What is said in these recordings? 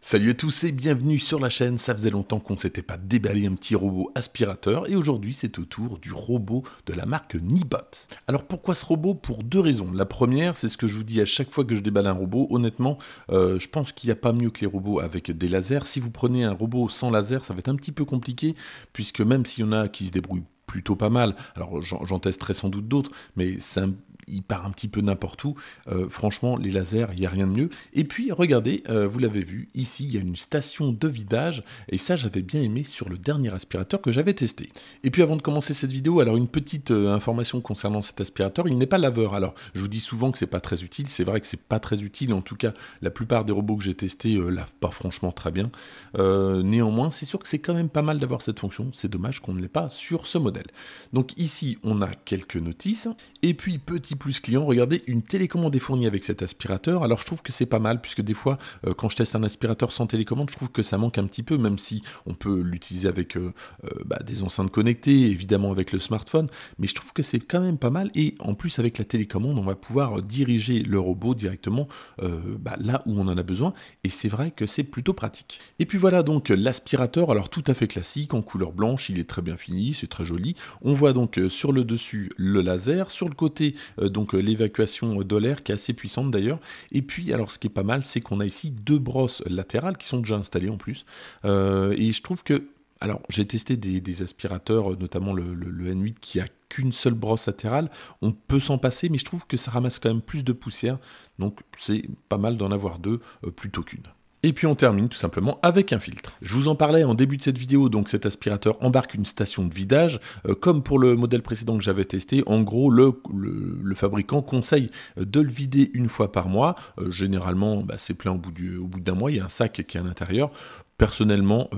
Salut à tous et bienvenue sur la chaîne. Ça faisait longtemps qu'on ne s'était pas déballé un petit robot aspirateur et aujourd'hui c'est au tour du robot de la marque Nibot. Alors pourquoi ce robot Pour deux raisons. La première, c'est ce que je vous dis à chaque fois que je déballe un robot. Honnêtement, euh, je pense qu'il n'y a pas mieux que les robots avec des lasers. Si vous prenez un robot sans laser, ça va être un petit peu compliqué puisque même s'il y en a qui se débrouillent plutôt pas mal. Alors j'en testerai sans doute d'autres, mais c'est un il part un petit peu n'importe où. Euh, franchement, les lasers, il n'y a rien de mieux. Et puis, regardez, euh, vous l'avez vu, ici, il y a une station de vidage. Et ça, j'avais bien aimé sur le dernier aspirateur que j'avais testé. Et puis, avant de commencer cette vidéo, alors une petite euh, information concernant cet aspirateur. Il n'est pas laveur. Alors, je vous dis souvent que c'est pas très utile. C'est vrai que c'est pas très utile. En tout cas, la plupart des robots que j'ai testés lavent pas franchement très bien. néanmoins, c'est sûr que c'est quand même pas mal d'avoir cette fonction. C'est dommage qu'on ne l'ait pas sur ce modèle. Donc ici, on a quelques notices. Et puis, petit plus client, regardez, une télécommande est fournie avec cet aspirateur. Alors je trouve que c'est pas mal, puisque des fois, euh, quand je teste un aspirateur sans télécommande, je trouve que ça manque un petit peu, même si on peut l'utiliser avec euh, euh, bah, des enceintes connectées, évidemment avec le smartphone, mais je trouve que c'est quand même pas mal. Et en plus, avec la télécommande, on va pouvoir diriger le robot directement bah, là où on en a besoin, et c'est vrai que c'est plutôt pratique. Et puis voilà donc l'aspirateur, alors tout à fait classique, en couleur blanche, il est très bien fini, c'est très joli. On voit donc sur le dessus le laser, sur le côté euh, donc euh, l'évacuation euh, de l'air qui est assez puissante d'ailleurs. Et puis, alors ce qui est pas mal, c'est qu'on a ici deux brosses latérales qui sont déjà installées en plus. et je trouve que alors, j'ai testé des, aspirateurs, notamment le, N8 qui a qu'une seule brosse latérale. On peut s'en passer, mais je trouve que ça ramasse quand même plus de poussière. Donc, c'est pas mal d'en avoir deux plutôt qu'une. Et puis on termine tout simplement avec un filtre. Je vous en parlais en début de cette vidéo, donc cet aspirateur embarque une station de vidage. Euh, comme pour le modèle précédent que j'avais testé, en gros le, le, fabricant conseille de le vider une fois par mois. Euh, généralement bah, c'est plein au bout d'un mois, il y a un sac qui est à l'intérieur personnellement, euh,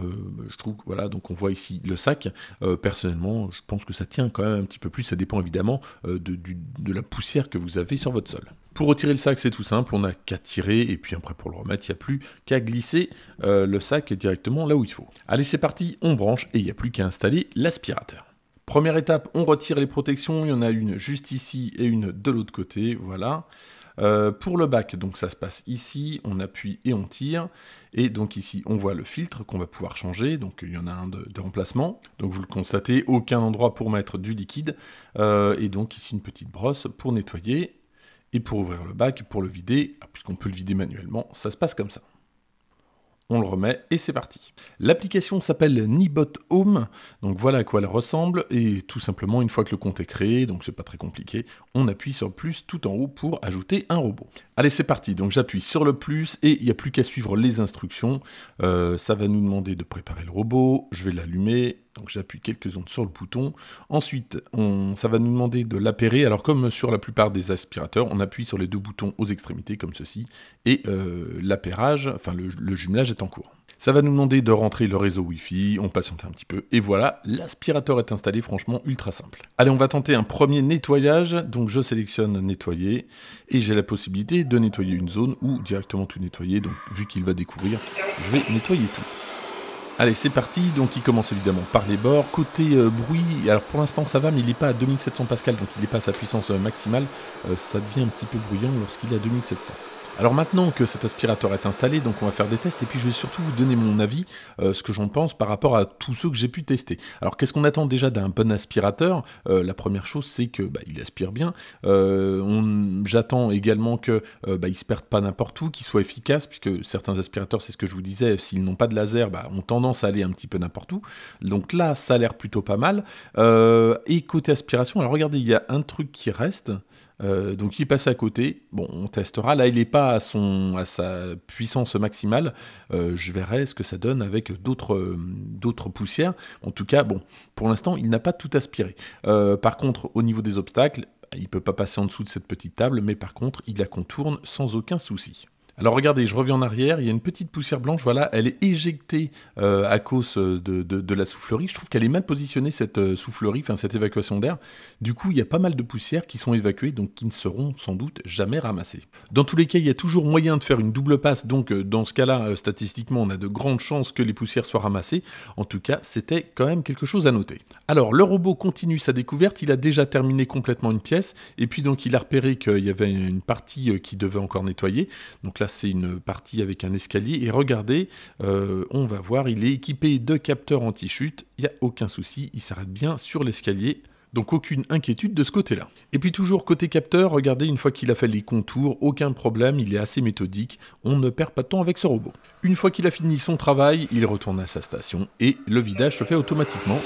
je trouve, voilà, donc on voit ici le sac. Euh, personnellement, je pense que ça tient quand même un petit peu plus. Ça dépend évidemment euh, de, de, la poussière que vous avez sur votre sol. Pour retirer le sac, c'est tout simple. On n'a qu'à tirer et puis après pour le remettre, il n'y a plus qu'à glisser le sac directement là où il faut. Allez, c'est parti, on branche et il n'y a plus qu'à installer l'aspirateur. Première étape, on retire les protections. Il y en a une juste ici et une de l'autre côté. Voilà. Euh, pour le bac, donc ça se passe ici, on appuie et on tire. Et donc ici, on voit le filtre qu'on va pouvoir changer. Donc il y en a un de, remplacement. Donc vous le constatez, aucun endroit pour mettre du liquide. Euh, et donc ici, une petite brosse pour nettoyer. Et pour ouvrir le bac, pour le vider, ah, puisqu'on peut le vider manuellement, ça se passe comme ça on le remet et c'est parti. L'application s'appelle Nibot Home, donc voilà à quoi elle ressemble, et tout simplement une fois que le compte est créé, donc c'est pas très compliqué, on appuie sur plus tout en haut pour ajouter un robot. Allez c'est parti, donc j'appuie sur le plus et il n'y a plus qu'à suivre les instructions, euh, ça va nous demander de préparer le robot, je vais l'allumer, donc j'appuie quelques secondes sur le bouton. Ensuite, ça va nous demander de l'appairer. Alors comme sur la plupart des aspirateurs, on appuie sur les deux boutons aux extrémités comme ceci, et euh, l'appairage, enfin le, le jumelage est en cours. Ça va nous demander de rentrer le réseau Wi-Fi, on patiente un petit peu, et voilà, l'aspirateur est installé, franchement ultra simple. Allez, on va tenter un premier nettoyage, donc je sélectionne nettoyer, et j'ai la possibilité de nettoyer une zone ou directement tout nettoyer, donc vu qu'il va découvrir, je vais nettoyer tout. Allez, c'est parti. Donc, il commence évidemment par les bords. Côté euh, bruit, alors pour l'instant ça va, mais il n'est pas à 2700 pascal, donc il n'est pas à sa puissance euh, maximale. Euh, ça devient un petit peu bruyant lorsqu'il est à 2700. Alors maintenant que cet aspirateur est installé, donc on va faire des tests et puis je vais surtout vous donner mon avis, euh, ce que j'en pense par rapport à tous ceux que j'ai pu tester. Alors qu'est-ce qu'on attend déjà d'un bon aspirateur euh, La première chose c'est que bah, il aspire bien. Euh, j'attends également que ne bah, se perde pas n'importe où, qu'il soit efficace puisque certains aspirateurs, c'est ce que je vous disais, s'ils n'ont pas de laser, bah, ont tendance à aller un petit peu n'importe où. Donc là, ça a l'air plutôt pas mal. et côté aspiration, alors regardez, il y a un truc qui reste. Euh, donc il passe à côté. Bon, on testera. Là, il n'est pas à, son, à sa puissance maximale. Euh, je verrai ce que ça donne avec d'autres poussières. En tout cas, bon, pour l'instant, il n'a pas tout aspiré. Euh, par contre, au niveau des obstacles, il ne peut pas passer en dessous de cette petite table, mais par contre, il la contourne sans aucun souci. Alors regardez, je reviens en arrière, il y a une petite poussière blanche, voilà, elle est éjectée euh, à cause euh, de, de, la soufflerie. Je trouve qu'elle est mal positionnée, cette euh, soufflerie, enfin cette évacuation d'air. Du coup, il y a pas mal de poussières qui sont évacuées, donc qui ne seront sans doute jamais ramassées. Dans tous les cas, il y a toujours moyen de faire une double passe, donc dans ce cas-là, statistiquement, on a de grandes chances que les poussières soient ramassées. En tout cas, c'était quand même quelque chose à noter. Alors, le robot continue sa découverte, il a déjà terminé complètement une pièce, et puis donc il a repéré qu'il y avait une partie qui devait encore nettoyer. Donc là, c'est une partie avec un escalier. Et regardez, euh, on va voir, il est équipé de capteurs anti-chute. Il n'y a aucun souci, il s'arrête bien sur l'escalier. Donc aucune inquiétude de ce côté-là. Et puis toujours côté capteur, regardez, une fois qu'il a fait les contours, aucun problème, il est assez méthodique, on ne perd pas de temps avec ce robot. Une fois qu'il a fini son travail, il retourne à sa station et le vidage se fait automatiquement.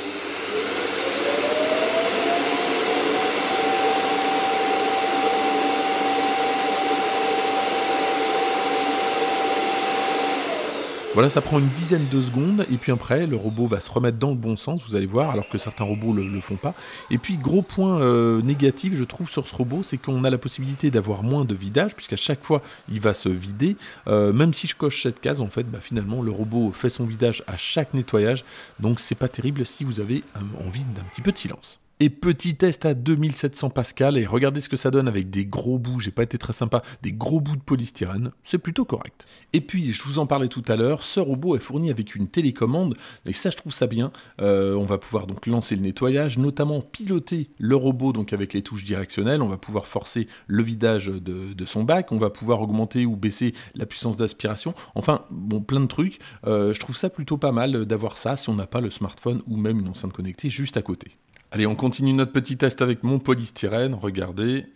Voilà, ça prend une dizaine de secondes, et puis après, le robot va se remettre dans le bon sens, vous allez voir, alors que certains robots ne le, font pas. Et puis, gros point euh, négatif, je trouve, sur ce robot, c'est qu'on a la possibilité d'avoir moins de vidage, puisqu'à chaque fois, il va se vider. Euh, même si je coche cette case, en fait, bah, finalement, le robot fait son vidage à chaque nettoyage, donc c'est pas terrible si vous avez euh, envie d'un petit peu de silence petit test à 2700 pascal et regardez ce que ça donne avec des gros bouts, j'ai pas été très sympa, des gros bouts de polystyrène, c'est plutôt correct. Et puis, je vous en parlais tout à l'heure, ce robot est fourni avec une télécommande, et ça je trouve ça bien, euh, on va pouvoir donc lancer le nettoyage, notamment piloter le robot donc avec les touches directionnelles, on va pouvoir forcer le vidage de, son bac, on va pouvoir augmenter ou baisser la puissance d'aspiration, enfin bon plein de trucs, euh, je trouve ça plutôt pas mal d'avoir ça si on n'a pas le smartphone ou même une enceinte connectée juste à côté. Allez, on continue notre petit test avec mon polystyrène. Regardez.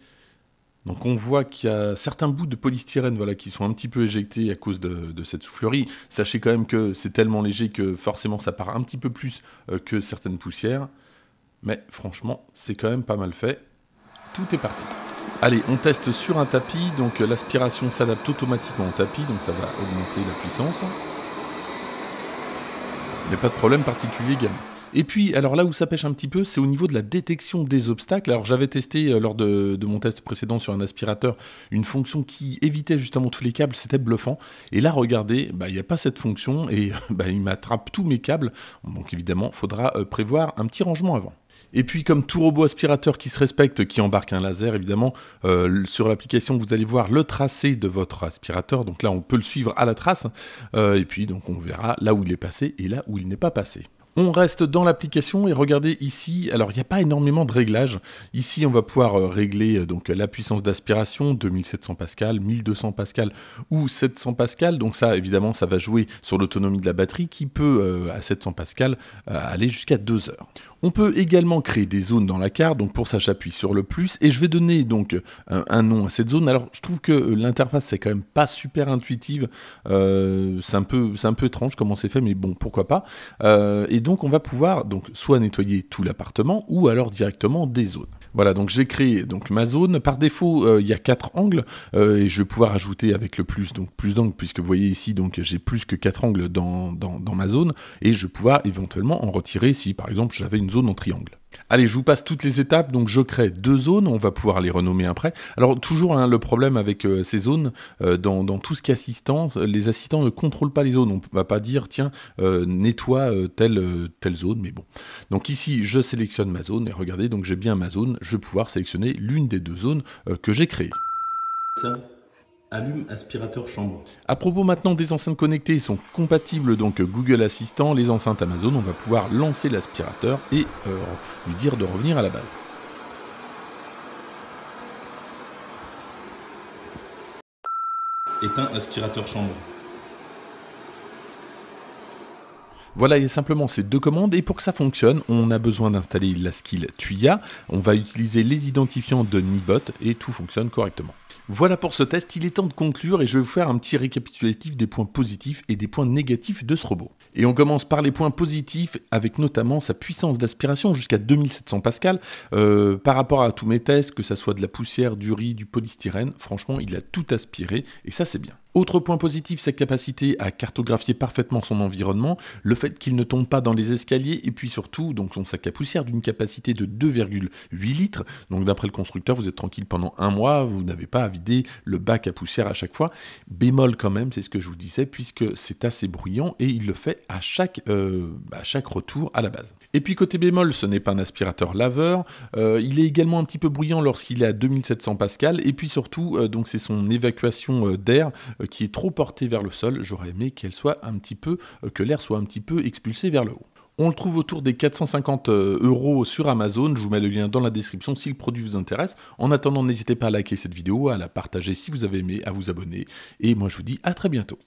Donc on voit qu'il y a certains bouts de polystyrène voilà, qui sont un petit peu éjectés à cause de, cette soufflerie. Sachez quand même que c'est tellement léger que forcément ça part un petit peu plus euh, que certaines poussières. Mais franchement, c'est quand même pas mal fait. Tout est parti. Allez, on teste sur un tapis. Donc l'aspiration s'adapte automatiquement au tapis, donc ça va augmenter la puissance. a pas de problème particulier également. Et puis, alors là où ça pêche un petit peu, c'est au niveau de la détection des obstacles. Alors j'avais testé euh, lors de, mon test précédent sur un aspirateur une fonction qui évitait justement tous les câbles, c'était bluffant. Et là, regardez, bah, il n'y a pas cette fonction et bah, il m'attrape tous mes câbles. Donc évidemment, faudra euh, prévoir un petit rangement avant. Et puis comme tout robot aspirateur qui se respecte, qui embarque un laser évidemment, euh, sur l'application vous allez voir le tracé de votre aspirateur, donc là on peut le suivre à la trace, et puis donc on verra là où il est passé et là où il n'est pas passé. On reste dans l'application et regardez ici, alors il n'y a pas énormément de réglages. Ici, on va pouvoir euh, régler euh, donc la puissance d'aspiration, 2700 pascal, 1200 pascal ou 700 pascal. Donc ça, évidemment, ça va jouer sur l'autonomie de la batterie qui peut, euh, à 700 pascal, aller jusqu'à 2 heures. On peut également créer des zones dans la carte, donc pour ça j'appuie sur le plus et je vais donner donc un, nom à cette zone. Alors je trouve que l'interface c'est quand même pas super intuitive, c'est un, peu, un peu étrange comment c'est fait, mais bon pourquoi pas. et donc, donc on va pouvoir donc soit nettoyer tout l'appartement ou alors directement des zones. Voilà, donc j'ai créé donc ma zone. Par défaut, euh, il y a quatre angles euh, et je vais pouvoir ajouter avec le plus donc plus d'angles puisque vous voyez ici donc j'ai plus que quatre angles dans, dans, dans ma zone et je vais pouvoir éventuellement en retirer si par exemple j'avais une zone en triangle. Allez, je vous passe toutes les étapes. Donc, je crée deux zones. On va pouvoir les renommer après. Alors, toujours hein, le problème avec euh, ces zones, euh, dans, tout ce qui est assistance, les assistants ne contrôlent pas les zones. On ne va pas dire, tiens, euh, nettoie telle, zone. Mais bon. Donc, ici, je sélectionne ma zone. Et regardez, donc j'ai bien ma zone. Je vais pouvoir sélectionner l'une des deux zones que j'ai créées. Ça. Allume aspirateur chambre. À propos maintenant des enceintes connectées, elles sont compatibles donc Google Assistant, les enceintes Amazon, on va pouvoir lancer l'aspirateur et euh, lui dire de revenir à la base. Éteint aspirateur chambre. Voilà, il y a simplement ces deux commandes. Et pour que ça fonctionne, on a besoin d'installer la skill Tuya. On va utiliser les identifiants de Nibot et tout fonctionne correctement. Voilà pour ce test, il est temps de conclure et je vais vous faire un petit récapitulatif des points positifs et des points négatifs de ce robot. Et on commence par les points positifs avec notamment sa puissance d'aspiration jusqu'à 2700 pascal euh, par rapport à tous mes tests, que ça soit de la poussière, du riz, du polystyrène, franchement il a tout aspiré et ça c'est bien. Autre point positif, sa capacité à cartographier parfaitement son environnement, le fait qu'il ne tombe pas dans les escaliers et puis surtout donc son sac à poussière d'une capacité de 2,8 litres. Donc d'après le constructeur, vous êtes tranquille pendant un mois, vous n'avez pas à vider le bac à poussière à chaque fois. Bémol quand même, c'est ce que je vous disais, puisque c'est assez bruyant et il le fait à chaque, euh, à chaque retour à la base. Et puis côté bémol, ce n'est pas un aspirateur laveur, euh, il est également un petit peu bruyant lorsqu'il est à 2700 pascal et puis surtout euh, donc c'est son évacuation d'air qui est trop portée vers le sol. J'aurais aimé qu'elle soit un petit peu, euh, que l'air soit un petit peu expulsé vers le haut. On le trouve autour des 450 euh, euros sur Amazon. Je vous mets le lien dans la description si le produit vous intéresse. En attendant, n'hésitez pas à liker cette vidéo, à la partager si vous avez aimé, à vous abonner. Et moi, je vous dis à très bientôt.